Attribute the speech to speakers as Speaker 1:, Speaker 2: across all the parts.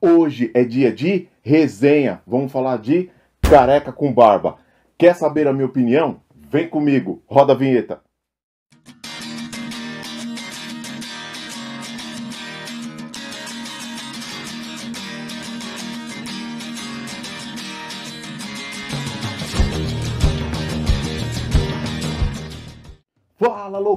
Speaker 1: Hoje é dia de resenha. Vamos falar de careca com barba. Quer saber a minha opinião? Vem comigo, roda a vinheta.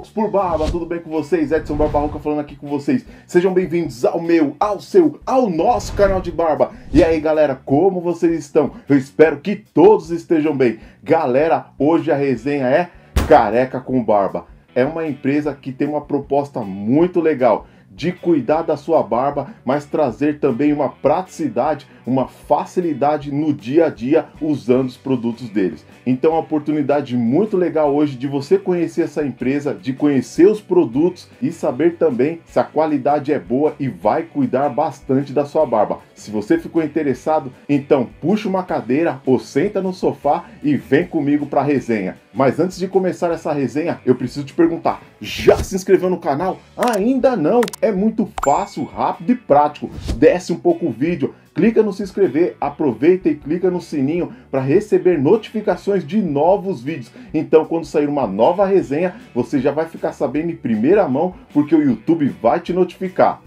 Speaker 1: loucos por barba, tudo bem com vocês? Edson Barbarroca falando aqui com vocês. Sejam bem-vindos ao meu, ao seu, ao nosso canal de barba. E aí, galera, como vocês estão? Eu espero que todos estejam bem. Galera, hoje a resenha é Careca com Barba. É uma empresa que tem uma proposta muito legal de cuidar da sua barba, mas trazer também uma praticidade, uma facilidade no dia a dia usando os produtos deles. Então, é uma oportunidade muito legal hoje de você conhecer essa empresa, de conhecer os produtos e saber também se a qualidade é boa e vai cuidar bastante da sua barba. Se você ficou interessado, então puxa uma cadeira ou senta no sofá e vem comigo para a resenha. Mas antes de começar essa resenha, eu preciso te perguntar: já se inscreveu no canal? Ainda não? É muito fácil, rápido e prático. Desce um pouco o vídeo, clica no se inscrever, aproveita e clica no sininho para receber notificações de novos vídeos. Então, quando sair uma nova resenha, você já vai ficar sabendo em primeira mão, porque o YouTube vai te notificar.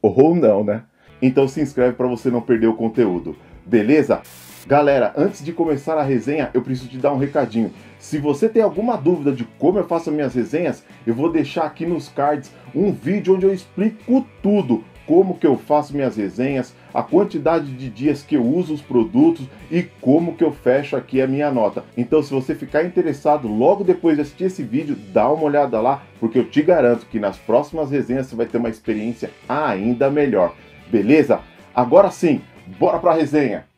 Speaker 1: Ou não, né? Então se inscreve para você não perder o conteúdo. Beleza? Galera, antes de começar a resenha, eu preciso te dar um recadinho. Se você tem alguma dúvida de como eu faço minhas resenhas, eu vou deixar aqui nos cards um vídeo onde eu explico tudo, como que eu faço minhas resenhas, a quantidade de dias que eu uso os produtos e como que eu fecho aqui a minha nota. Então se você ficar interessado logo depois de assistir esse vídeo, dá uma olhada lá, porque eu te garanto que nas próximas resenhas você vai ter uma experiência ainda melhor. Beleza? Agora sim, bora para a resenha.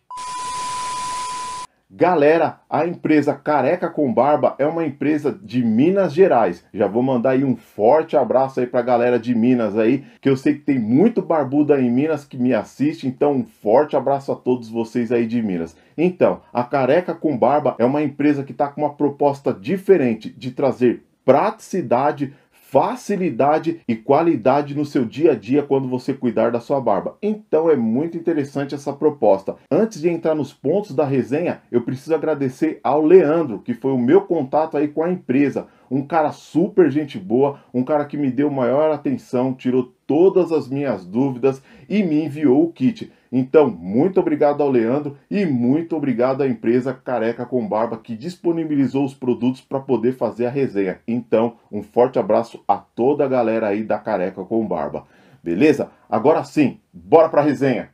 Speaker 1: Galera, a empresa Careca com Barba é uma empresa de Minas Gerais. Já vou mandar aí um forte abraço aí pra galera de Minas aí, que eu sei que tem muito barbuda em Minas que me assiste, então um forte abraço a todos vocês aí de Minas. Então, a Careca com Barba é uma empresa que está com uma proposta diferente de trazer praticidade facilidade e qualidade no seu dia a dia quando você cuidar da sua barba. Então é muito interessante essa proposta. Antes de entrar nos pontos da resenha, eu preciso agradecer ao Leandro, que foi o meu contato aí com a empresa. Um cara super gente boa, um cara que me deu maior atenção, tirou todas as minhas dúvidas e me enviou o kit. Então, muito obrigado ao Leandro e muito obrigado à empresa Careca com Barba que disponibilizou os produtos para poder fazer a resenha. Então, um forte abraço a toda a galera aí da Careca com Barba. Beleza? Agora sim, bora para a resenha.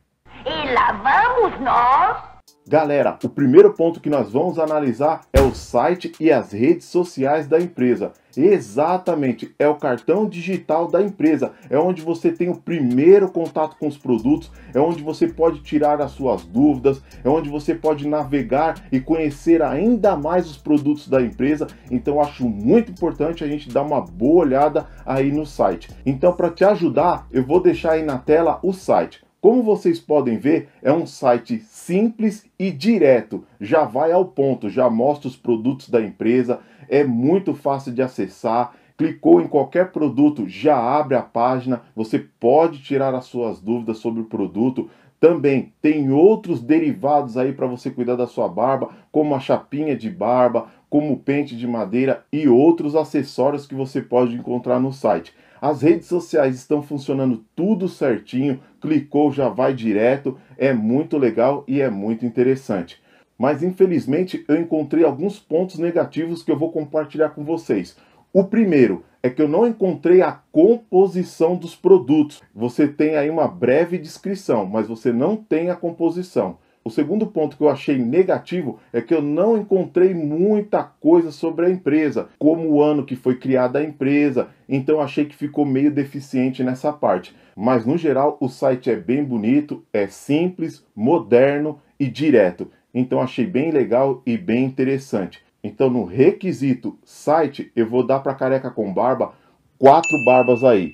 Speaker 1: E lá vamos nós Galera, o primeiro ponto que nós vamos analisar é o site e as redes sociais da empresa. Exatamente, é o cartão digital da empresa. É onde você tem o primeiro contato com os produtos, é onde você pode tirar as suas dúvidas, é onde você pode navegar e conhecer ainda mais os produtos da empresa. Então, acho muito importante a gente dar uma boa olhada aí no site. Então, para te ajudar, eu vou deixar aí na tela o site. Como vocês podem ver, é um site simples e direto. Já vai ao ponto, já mostra os produtos da empresa, é muito fácil de acessar. Clicou em qualquer produto, já abre a página. Você pode tirar as suas dúvidas sobre o produto. Também tem outros derivados aí para você cuidar da sua barba, como a chapinha de barba, como o pente de madeira e outros acessórios que você pode encontrar no site. As redes sociais estão funcionando tudo certinho, clicou já vai direto, é muito legal e é muito interessante. Mas infelizmente eu encontrei alguns pontos negativos que eu vou compartilhar com vocês. O primeiro é que eu não encontrei a composição dos produtos. Você tem aí uma breve descrição, mas você não tem a composição. O segundo ponto que eu achei negativo é que eu não encontrei muita coisa sobre a empresa, como o ano que foi criada a empresa, então achei que ficou meio deficiente nessa parte. Mas no geral, o site é bem bonito, é simples, moderno e direto. Então achei bem legal e bem interessante. Então no requisito site, eu vou dar para careca com barba quatro barbas aí.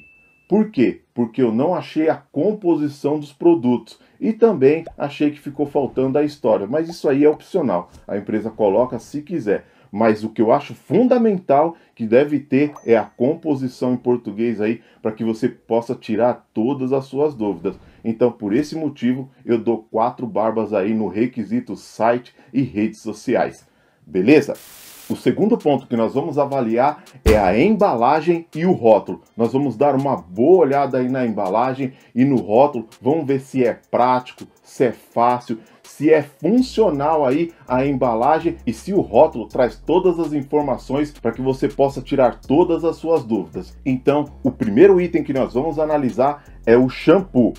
Speaker 1: Por quê? Porque eu não achei a composição dos produtos. E também achei que ficou faltando a história, mas isso aí é opcional. A empresa coloca se quiser. Mas o que eu acho fundamental que deve ter é a composição em português aí para que você possa tirar todas as suas dúvidas. Então, por esse motivo, eu dou quatro barbas aí no requisito site e redes sociais. Beleza? O segundo ponto que nós vamos avaliar é a embalagem e o rótulo. Nós vamos dar uma boa olhada aí na embalagem e no rótulo, vamos ver se é prático, se é fácil, se é funcional aí a embalagem e se o rótulo traz todas as informações para que você possa tirar todas as suas dúvidas. Então, o primeiro item que nós vamos analisar é o shampoo.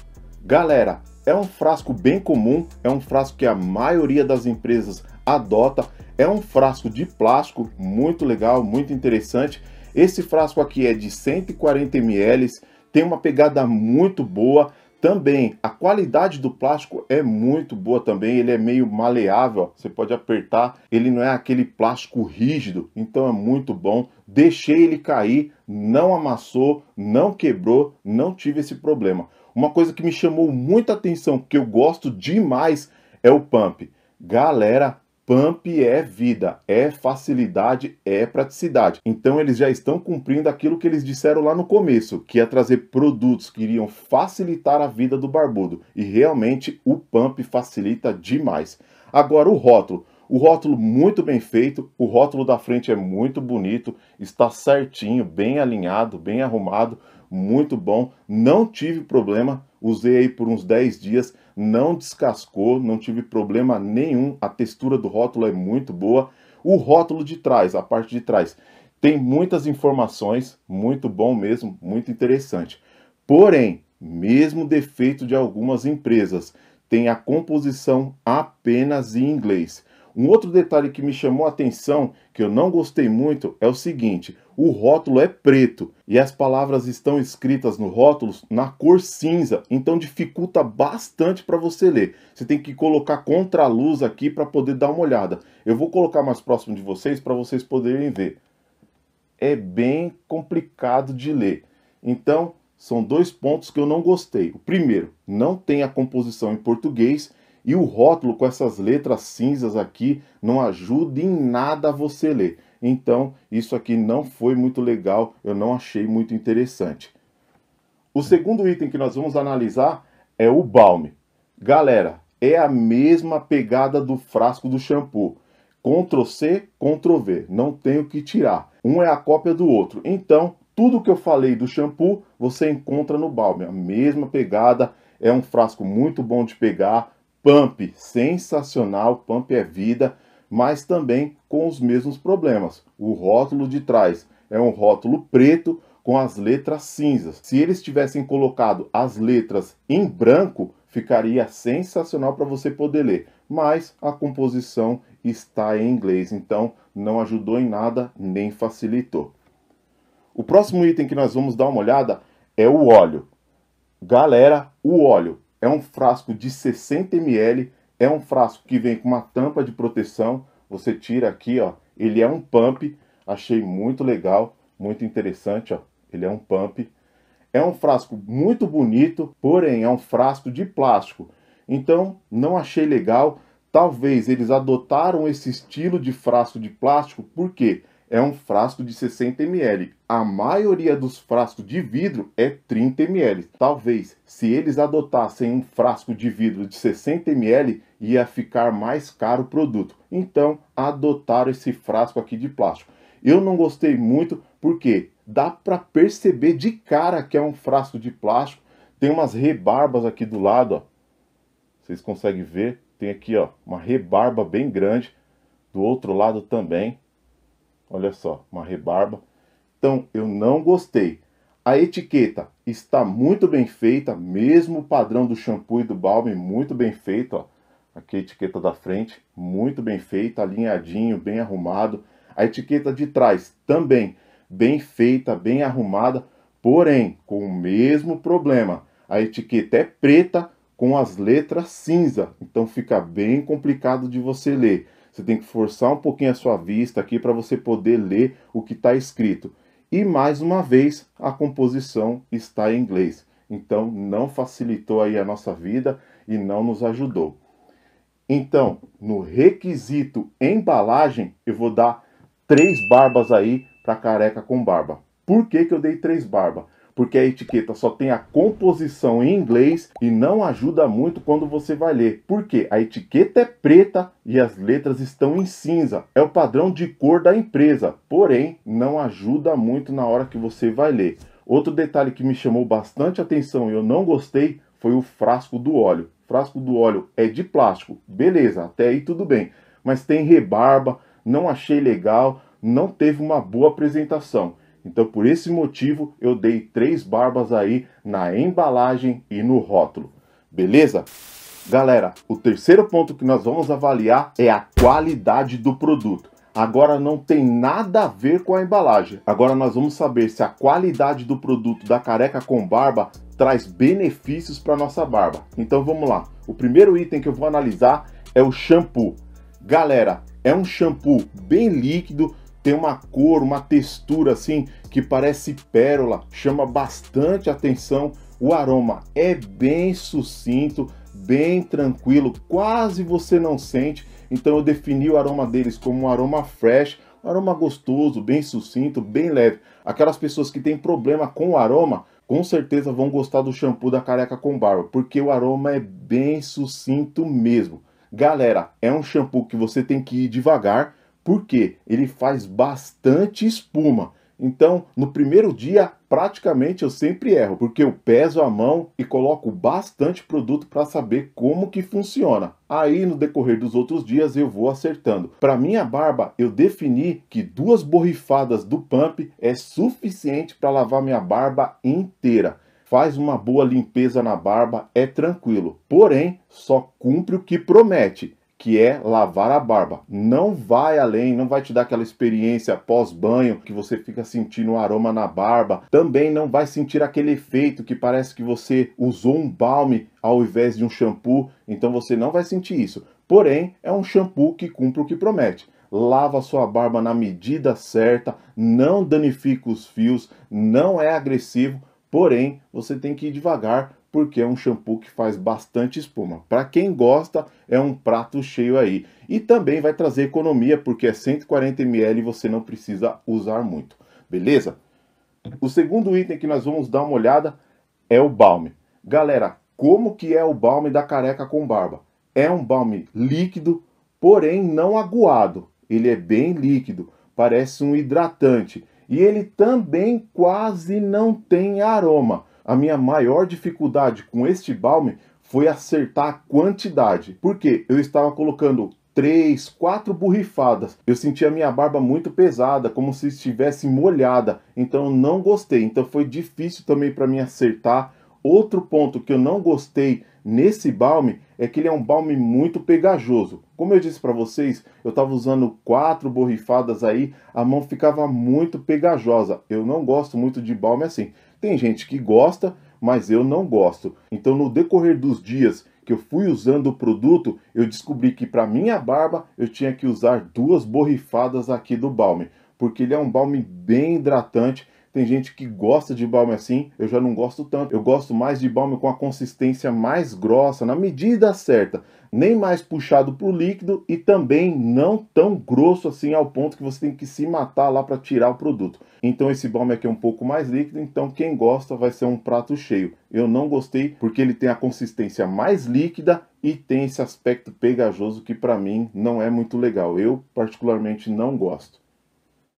Speaker 1: Galera, é um frasco bem comum, é um frasco que a maioria das empresas adota é um frasco de plástico muito legal, muito interessante. Esse frasco aqui é de 140 ml, tem uma pegada muito boa. Também a qualidade do plástico é muito boa também, ele é meio maleável, você pode apertar, ele não é aquele plástico rígido, então é muito bom. Deixei ele cair, não amassou, não quebrou, não tive esse problema. Uma coisa que me chamou muita atenção, que eu gosto demais, é o pump. Galera, Pump é vida, é facilidade, é praticidade. Então eles já estão cumprindo aquilo que eles disseram lá no começo, que é trazer produtos que iriam facilitar a vida do barbudo. E realmente o Pump facilita demais. Agora o rótulo. O rótulo muito bem feito, o rótulo da frente é muito bonito, está certinho, bem alinhado, bem arrumado, muito bom. Não tive problema usei aí por uns 10 dias, não descascou, não tive problema nenhum, a textura do rótulo é muito boa. O rótulo de trás, a parte de trás, tem muitas informações, muito bom mesmo, muito interessante. Porém, mesmo defeito de algumas empresas, tem a composição apenas em inglês. Um outro detalhe que me chamou a atenção, que eu não gostei muito, é o seguinte: o rótulo é preto e as palavras estão escritas no rótulo na cor cinza, então dificulta bastante para você ler. Você tem que colocar contra a luz aqui para poder dar uma olhada. Eu vou colocar mais próximo de vocês para vocês poderem ver. É bem complicado de ler. Então, são dois pontos que eu não gostei. O primeiro, não tem a composição em português e o rótulo com essas letras cinzas aqui não ajuda em nada a você ler. Então, isso aqui não foi muito legal, eu não achei muito interessante. O segundo item que nós vamos analisar é o balme. Galera, é a mesma pegada do frasco do shampoo. Ctrl C, Ctrl V, não tenho que tirar. Um é a cópia do outro. Então, tudo que eu falei do shampoo, você encontra no balme. A mesma pegada, é um frasco muito bom de pegar, Pump, sensacional, Pump é vida, mas também com os mesmos problemas. O rótulo de trás é um rótulo preto com as letras cinzas. Se eles tivessem colocado as letras em branco, ficaria sensacional para você poder ler, mas a composição está em inglês, então não ajudou em nada nem facilitou. O próximo item que nós vamos dar uma olhada é o óleo. Galera, o óleo é um frasco de 60 ml, é um frasco que vem com uma tampa de proteção, você tira aqui, ó, ele é um pump, achei muito legal, muito interessante, ó, ele é um pump. É um frasco muito bonito, porém é um frasco de plástico, então não achei legal, talvez eles adotaram esse estilo de frasco de plástico, por quê? Porque é um frasco de 60 ml. A maioria dos frascos de vidro é 30 ml. Talvez, se eles adotassem um frasco de vidro de 60 ml, ia ficar mais caro o produto. Então, adotaram esse frasco aqui de plástico. Eu não gostei muito porque dá para perceber de cara que é um frasco de plástico. Tem umas rebarbas aqui do lado, ó. Vocês conseguem ver? Tem aqui, ó, uma rebarba bem grande. Do outro lado também Olha só, uma rebarba. Então, eu não gostei. A etiqueta está muito bem feita, mesmo o padrão do shampoo e do balme, muito bem feito. Ó. Aqui a etiqueta da frente, muito bem feita, alinhadinho, bem arrumado. A etiqueta de trás também, bem feita, bem arrumada, porém, com o mesmo problema. A etiqueta é preta com as letras cinza, então fica bem complicado de você ler. Você tem que forçar um pouquinho a sua vista aqui para você poder ler o que está escrito. E mais uma vez, a composição está em inglês. Então, não facilitou aí a nossa vida e não nos ajudou. Então, no requisito embalagem, eu vou dar três barbas aí para careca com barba. Por que, que eu dei três barbas? porque a etiqueta só tem a composição em inglês e não ajuda muito quando você vai ler. Porque a etiqueta é preta e as letras estão em cinza. É o padrão de cor da empresa, porém não ajuda muito na hora que você vai ler. Outro detalhe que me chamou bastante atenção e eu não gostei foi o frasco do óleo. O frasco do óleo é de plástico, beleza, até aí tudo bem. Mas tem rebarba, não achei legal, não teve uma boa apresentação. Então, por esse motivo, eu dei três barbas aí na embalagem e no rótulo. Beleza? Galera, o terceiro ponto que nós vamos avaliar é a qualidade do produto. Agora não tem nada a ver com a embalagem. Agora nós vamos saber se a qualidade do produto da careca com barba traz benefícios para nossa barba. Então vamos lá. O primeiro item que eu vou analisar é o shampoo. Galera, é um shampoo bem líquido, tem uma cor, uma textura assim que parece pérola, chama bastante atenção. O aroma é bem sucinto, bem tranquilo, quase você não sente. Então eu defini o aroma deles como um aroma fresh, um aroma gostoso, bem sucinto, bem leve. Aquelas pessoas que têm problema com o aroma, com certeza vão gostar do shampoo da careca com barba, porque o aroma é bem sucinto mesmo. Galera, é um shampoo que você tem que ir devagar, porque ele faz bastante espuma. Então, no primeiro dia, praticamente eu sempre erro, porque eu peso a mão e coloco bastante produto para saber como que funciona. Aí, no decorrer dos outros dias, eu vou acertando. Para minha barba, eu defini que duas borrifadas do pump é suficiente para lavar minha barba inteira faz uma boa limpeza na barba, é tranquilo. Porém, só cumpre o que promete que é lavar a barba. Não vai além, não vai te dar aquela experiência pós-banho que você fica sentindo o aroma na barba. Também não vai sentir aquele efeito que parece que você usou um balme ao invés de um shampoo. Então você não vai sentir isso. Porém, é um shampoo que cumpre o que promete lava sua barba na medida certa, não danifica os fios, não é agressivo, porém você tem que ir devagar porque é um shampoo que faz bastante espuma. Para quem gosta, é um prato cheio aí. E também vai trazer economia, porque é 140 ml e você não precisa usar muito. Beleza? O segundo item que nós vamos dar uma olhada é o balme. Galera, como que é o balme da careca com barba? É um balme líquido, porém não aguado. Ele é bem líquido, parece um hidratante. E ele também quase não tem aroma a minha maior dificuldade com este balme foi acertar a quantidade. Porque eu estava colocando três, quatro borrifadas. Eu sentia minha barba muito pesada, como se estivesse molhada. Então não gostei. Então foi difícil também para mim acertar. Outro ponto que eu não gostei nesse balme é que ele é um balme muito pegajoso. Como eu disse para vocês, eu estava usando quatro borrifadas aí, a mão ficava muito pegajosa. Eu não gosto muito de balme assim. Tem gente que gosta, mas eu não gosto. Então, no decorrer dos dias que eu fui usando o produto, eu descobri que para minha barba eu tinha que usar duas borrifadas aqui do balme, porque ele é um balme bem hidratante tem gente que gosta de balme assim, eu já não gosto tanto. Eu gosto mais de balme com a consistência mais grossa, na medida certa, nem mais puxado para o líquido e também não tão grosso assim ao ponto que você tem que se matar lá para tirar o produto. Então esse balme aqui é um pouco mais líquido, então quem gosta vai ser um prato cheio. Eu não gostei porque ele tem a consistência mais líquida e tem esse aspecto pegajoso que para mim não é muito legal. Eu particularmente não gosto.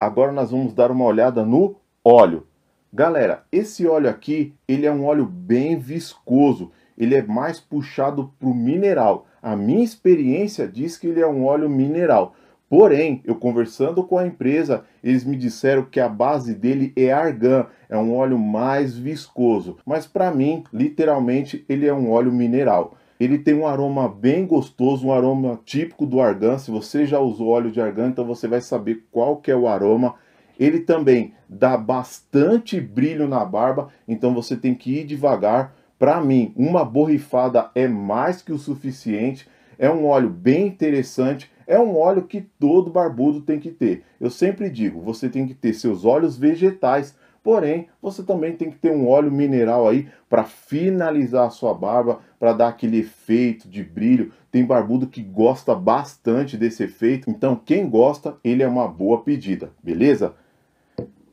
Speaker 1: Agora nós vamos dar uma olhada no óleo. Galera, esse óleo aqui, ele é um óleo bem viscoso, ele é mais puxado para o mineral. A minha experiência diz que ele é um óleo mineral. Porém, eu conversando com a empresa, eles me disseram que a base dele é argan, é um óleo mais viscoso. Mas para mim, literalmente, ele é um óleo mineral. Ele tem um aroma bem gostoso, um aroma típico do argan. Se você já usou óleo de argan, então você vai saber qual que é o aroma ele também dá bastante brilho na barba, então você tem que ir devagar. Para mim, uma borrifada é mais que o suficiente. É um óleo bem interessante, é um óleo que todo barbudo tem que ter. Eu sempre digo, você tem que ter seus óleos vegetais, porém, você também tem que ter um óleo mineral aí para finalizar a sua barba, para dar aquele efeito de brilho. Tem barbudo que gosta bastante desse efeito, então quem gosta, ele é uma boa pedida, beleza?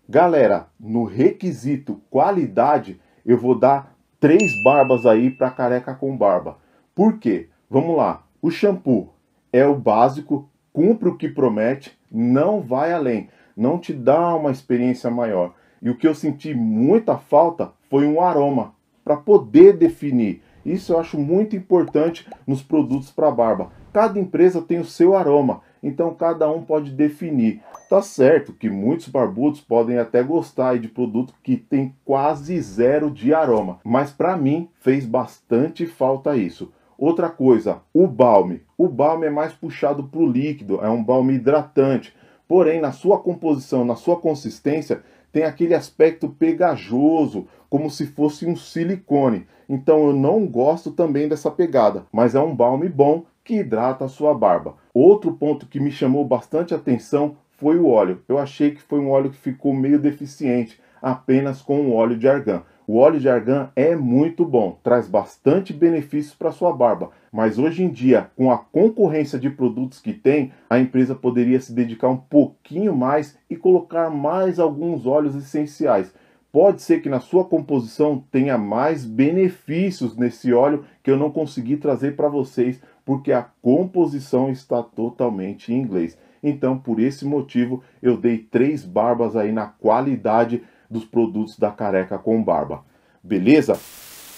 Speaker 1: Galera, no requisito qualidade, eu vou dar três barbas aí para careca com barba. Por quê? Vamos lá. O shampoo é o básico, cumpre o que promete, não vai além, não te dá uma experiência maior. E o que eu senti muita falta foi um aroma para poder definir. Isso eu acho muito importante nos produtos para barba. Cada empresa tem o seu aroma então cada um pode definir. Tá certo que muitos barbudos podem até gostar de produto que tem quase zero de aroma, mas para mim fez bastante falta isso. Outra coisa, o balme. O balme é mais puxado para o líquido, é um balme hidratante. Porém, na sua composição, na sua consistência, tem aquele aspecto pegajoso, como se fosse um silicone. Então eu não gosto também dessa pegada, mas é um balme bom que hidrata a sua barba. Outro ponto que me chamou bastante atenção foi o óleo. Eu achei que foi um óleo que ficou meio deficiente apenas com o óleo de argan. O óleo de argan é muito bom, traz bastante benefícios para sua barba, mas hoje em dia, com a concorrência de produtos que tem, a empresa poderia se dedicar um pouquinho mais e colocar mais alguns óleos essenciais. Pode ser que na sua composição tenha mais benefícios nesse óleo que eu não consegui trazer para vocês porque a composição está totalmente em inglês. Então, por esse motivo, eu dei três barbas aí na qualidade dos produtos da Careca com Barba. Beleza?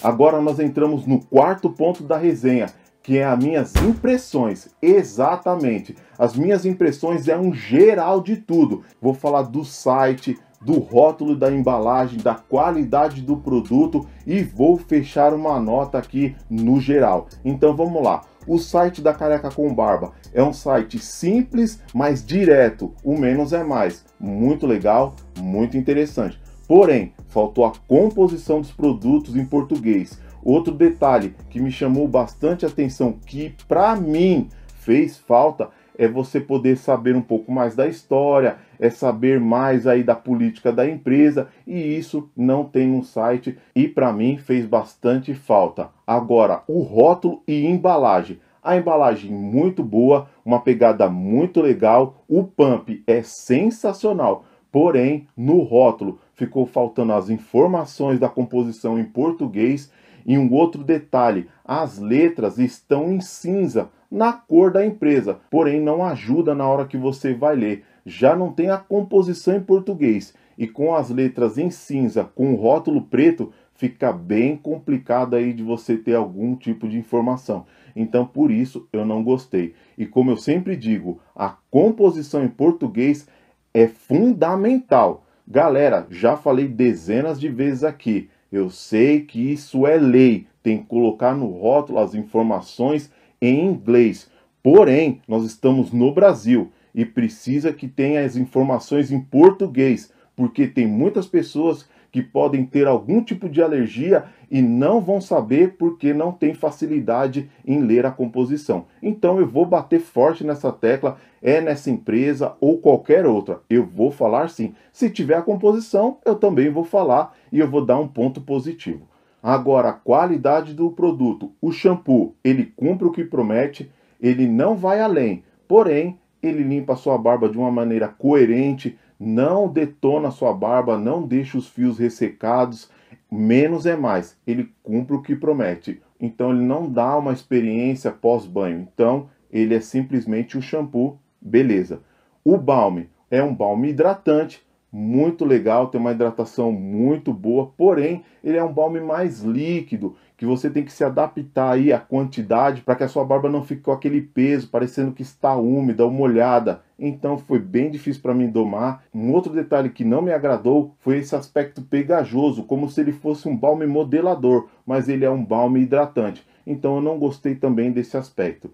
Speaker 1: Agora nós entramos no quarto ponto da resenha, que é as minhas impressões. Exatamente. As minhas impressões é um geral de tudo. Vou falar do site, do rótulo da embalagem, da qualidade do produto e vou fechar uma nota aqui no geral. Então vamos lá. O site da Careca com Barba é um site simples, mas direto. O menos é mais. Muito legal, muito interessante. Porém, faltou a composição dos produtos em português. Outro detalhe que me chamou bastante atenção, que para mim fez falta, é você poder saber um pouco mais da história, é saber mais aí da política da empresa, e isso não tem no site e para mim fez bastante falta. Agora, o rótulo e embalagem. A embalagem muito boa, uma pegada muito legal, o pump é sensacional. Porém, no rótulo ficou faltando as informações da composição em português e um outro detalhe, as letras estão em cinza, na cor da empresa, porém não ajuda na hora que você vai ler. Já não tem a composição em português e com as letras em cinza, com o rótulo preto, fica bem complicado aí de você ter algum tipo de informação. Então, por isso eu não gostei. E como eu sempre digo, a composição em português é fundamental. Galera, já falei dezenas de vezes aqui. Eu sei que isso é lei, tem que colocar no rótulo as informações em inglês. Porém, nós estamos no Brasil e precisa que tenha as informações em português, porque tem muitas pessoas que podem ter algum tipo de alergia e não vão saber porque não tem facilidade em ler a composição. Então eu vou bater forte nessa tecla, é nessa empresa ou qualquer outra. Eu vou falar sim. Se tiver a composição, eu também vou falar e eu vou dar um ponto positivo. Agora, a qualidade do produto. O shampoo, ele cumpre o que promete, ele não vai além, porém, ele limpa a sua barba de uma maneira coerente, não detona sua barba, não deixa os fios ressecados. Menos é mais. Ele cumpre o que promete. Então ele não dá uma experiência pós-banho. Então ele é simplesmente o shampoo, beleza. O balme é um balme hidratante muito legal, tem uma hidratação muito boa, porém ele é um balme mais líquido, que você tem que se adaptar aí à quantidade para que a sua barba não fique com aquele peso, parecendo que está úmida ou molhada. Então foi bem difícil para mim domar. Um outro detalhe que não me agradou foi esse aspecto pegajoso, como se ele fosse um balme modelador, mas ele é um balme hidratante. Então eu não gostei também desse aspecto.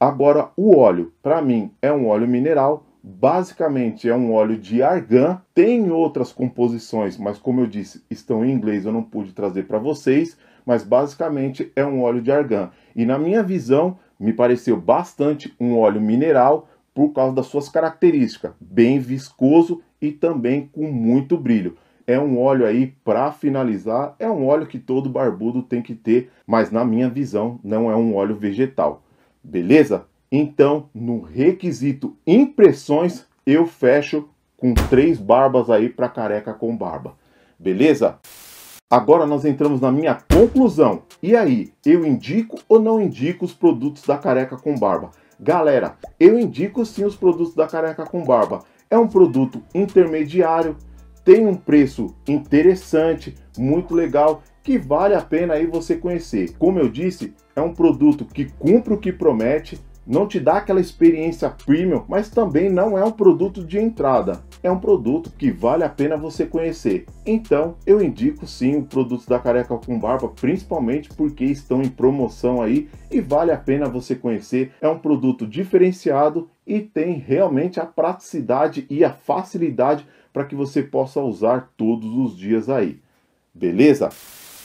Speaker 1: Agora o óleo, para mim é um óleo mineral, Basicamente é um óleo de argan, tem outras composições, mas como eu disse, estão em inglês, eu não pude trazer para vocês, mas basicamente é um óleo de argan. E na minha visão, me pareceu bastante um óleo mineral por causa das suas características, bem viscoso e também com muito brilho. É um óleo aí para finalizar, é um óleo que todo barbudo tem que ter, mas na minha visão não é um óleo vegetal. Beleza? Então, no requisito impressões, eu fecho com três barbas aí para careca com barba. Beleza? Agora nós entramos na minha conclusão. E aí, eu indico ou não indico os produtos da careca com barba? Galera, eu indico sim os produtos da careca com barba. É um produto intermediário, tem um preço interessante, muito legal, que vale a pena aí você conhecer. Como eu disse, é um produto que cumpre o que promete, não te dá aquela experiência premium, mas também não é um produto de entrada. É um produto que vale a pena você conhecer. Então, eu indico sim o produto da Careca com Barba, principalmente porque estão em promoção aí e vale a pena você conhecer. É um produto diferenciado e tem realmente a praticidade e a facilidade para que você possa usar todos os dias aí. Beleza?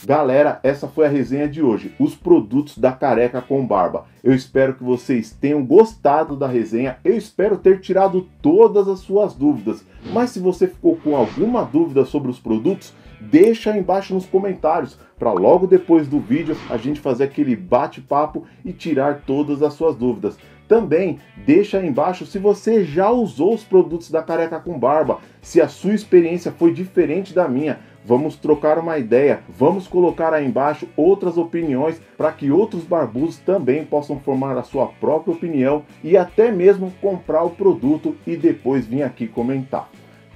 Speaker 1: Galera, essa foi a resenha de hoje, os produtos da careca com barba. Eu espero que vocês tenham gostado da resenha, eu espero ter tirado todas as suas dúvidas. Mas se você ficou com alguma dúvida sobre os produtos, deixa aí embaixo nos comentários para logo depois do vídeo a gente fazer aquele bate-papo e tirar todas as suas dúvidas. Também deixa aí embaixo se você já usou os produtos da Careca com Barba, se a sua experiência foi diferente da minha Vamos trocar uma ideia, vamos colocar aí embaixo outras opiniões para que outros barbudos também possam formar a sua própria opinião e até mesmo comprar o produto e depois vir aqui comentar.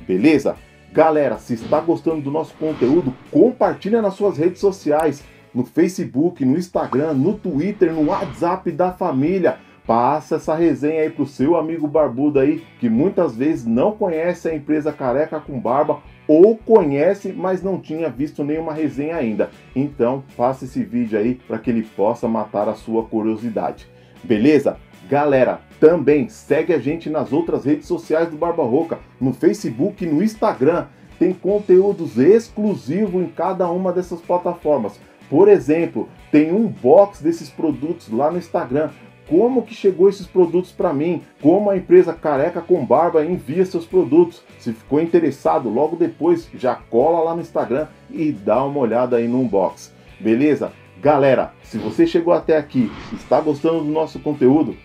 Speaker 1: Beleza? Galera, se está gostando do nosso conteúdo, compartilha nas suas redes sociais, no Facebook, no Instagram, no Twitter, no WhatsApp da família. Passa essa resenha aí pro seu amigo barbudo aí que muitas vezes não conhece a empresa Careca com Barba ou conhece, mas não tinha visto nenhuma resenha ainda. Então, faça esse vídeo aí para que ele possa matar a sua curiosidade. Beleza? Galera, também segue a gente nas outras redes sociais do Barba Roca, no Facebook e no Instagram. Tem conteúdos exclusivos em cada uma dessas plataformas. Por exemplo, tem um box desses produtos lá no Instagram como que chegou esses produtos para mim, como a empresa Careca com Barba envia seus produtos. Se ficou interessado, logo depois já cola lá no Instagram e dá uma olhada aí no unbox. Beleza? Galera, se você chegou até aqui, está gostando do nosso conteúdo,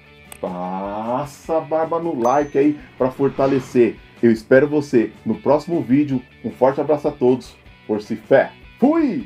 Speaker 1: passa a barba no like aí para fortalecer. Eu espero você no próximo vídeo. Um forte abraço a todos. Por si fé. Fui!